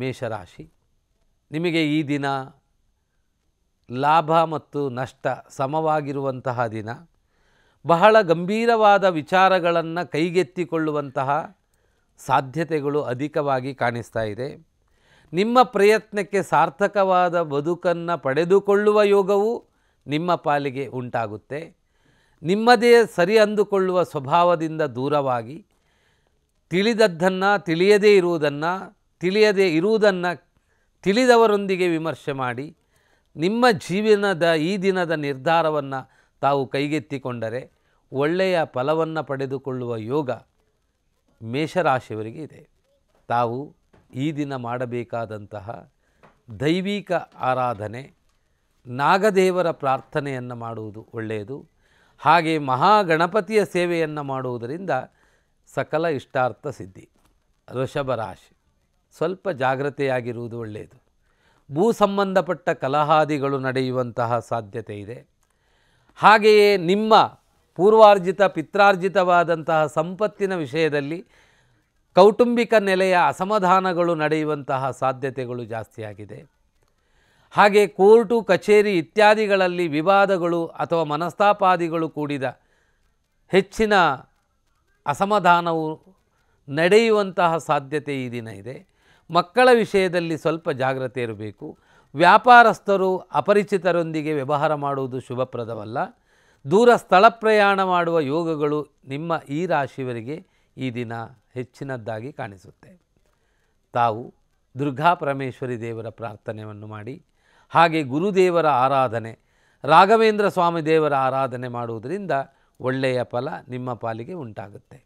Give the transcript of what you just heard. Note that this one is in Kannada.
ಮೇಷರಾಶಿ ನಿಮಗೆ ಈ ದಿನ ಲಾಭ ಮತ್ತು ನಷ್ಟ ಸಮವಾಗಿರುವಂತಹ ದಿನ ಬಹಳ ಗಂಭೀರವಾದ ವಿಚಾರಗಳನ್ನು ಕೈಗೆತ್ತಿಕೊಳ್ಳುವಂತಹ ಸಾಧ್ಯತೆಗಳು ಅಧಿಕವಾಗಿ ಕಾಣಿಸ್ತಾ ಇದೆ ನಿಮ್ಮ ಪ್ರಯತ್ನಕ್ಕೆ ಸಾರ್ಥಕವಾದ ಬದುಕನ್ನು ಪಡೆದುಕೊಳ್ಳುವ ಯೋಗವು ನಿಮ್ಮ ಪಾಲಿಗೆ ಉಂಟಾಗುತ್ತೆ ನಿಮ್ಮದೇ ಸರಿ ಅಂದುಕೊಳ್ಳುವ ಸ್ವಭಾವದಿಂದ ದೂರವಾಗಿ ತಿಳಿದದ್ದನ್ನು ತಿಳಿಯದೇ ಇರುವುದನ್ನು ತಿಳಿಯದೇ ಇರುವುದನ್ನು ತಿಳಿದವರೊಂದಿಗೆ ವಿಮರ್ಶೆ ಮಾಡಿ ನಿಮ್ಮ ಜೀವನದ ಈ ದಿನದ ನಿರ್ಧಾರವನ್ನು ತಾವು ಕೈಗೆತ್ತಿಕೊಂಡರೆ ಒಳ್ಳೆಯ ಫಲವನ್ನು ಪಡೆದುಕೊಳ್ಳುವ ಯೋಗ ಮೇಷರಾಶಿಯವರಿಗೆ ಇದೆ ತಾವು ಈ ದಿನ ಮಾಡಬೇಕಾದಂತಹ ದೈವಿಕ ಆರಾಧನೆ ನಾಗದೇವರ ಪ್ರಾರ್ಥನೆಯನ್ನು ಮಾಡುವುದು ಒಳ್ಳೆಯದು ಹಾಗೆ ಮಹಾಗಣಪತಿಯ ಸೇವೆಯನ್ನು ಮಾಡುವುದರಿಂದ ಸಕಲ ಇಷ್ಟಾರ್ಥ ಸಿದ್ಧಿ ವೃಷಭ ರಾಶಿ ಸ್ವಲ್ಪ ಜಾಗ್ರತೆಯಾಗಿರುವುದು ಒಳ್ಳೆಯದು ಭೂ ಸಂಬಂಧಪಟ್ಟ ಕಲಹಾದಿಗಳು ನಡೆಯುವಂತಹ ಸಾಧ್ಯತೆ ಇದೆ ಹಾಗೆಯೇ ನಿಮ್ಮ ಪೂರ್ವಾರ್ಜಿತ ಪಿತ್ರಾರ್ಜಿತವಾದಂತಹ ಸಂಪತ್ತಿನ ವಿಷಯದಲ್ಲಿ ಕೌಟುಂಬಿಕ ನೆಲೆಯ ಅಸಮಾಧಾನಗಳು ನಡೆಯುವಂತಹ ಸಾಧ್ಯತೆಗಳು ಜಾಸ್ತಿಯಾಗಿದೆ ಹಾಗೆ ಕೋರ್ಟು ಕಚೇರಿ ಇತ್ಯಾದಿಗಳಲ್ಲಿ ವಿವಾದಗಳು ಅಥವಾ ಮನಸ್ತಾಪಾದಿಗಳು ಕೂಡಿದ ಹೆಚ್ಚಿನ ಅಸಮಾಧಾನವು ನಡೆಯುವಂತಹ ಸಾಧ್ಯತೆ ಈ ದಿನ ಇದೆ ಮಕ್ಕಳ ವಿಷಯದಲ್ಲಿ ಸ್ವಲ್ಪ ಜಾಗ್ರತೆ ಇರಬೇಕು ವ್ಯಾಪಾರಸ್ಥರು ಅಪರಿಚಿತರೊಂದಿಗೆ ವ್ಯವಹಾರ ಮಾಡುವುದು ಶುಭಪ್ರದವಲ್ಲ ದೂರ ಸ್ಥಳ ಪ್ರಯಾಣ ಮಾಡುವ ಯೋಗಗಳು ನಿಮ್ಮ ಈ ರಾಶಿಯವರಿಗೆ ಈ ದಿನ ಹೆಚ್ಚಿನದ್ದಾಗಿ ಕಾಣಿಸುತ್ತೆ ತಾವು ದುರ್ಗಾ ಪರಮೇಶ್ವರಿ ದೇವರ ಪ್ರಾರ್ಥನೆಯನ್ನು ಮಾಡಿ ಹಾಗೆ ಗುರುದೇವರ ಆರಾಧನೆ ರಾಘವೇಂದ್ರ ಸ್ವಾಮಿ ದೇವರ ಆರಾಧನೆ ಮಾಡುವುದರಿಂದ ಒಳ್ಳೆಯ ಫಲ ನಿಮ್ಮ ಪಾಲಿಗೆ ಉಂಟಾಗುತ್ತೆ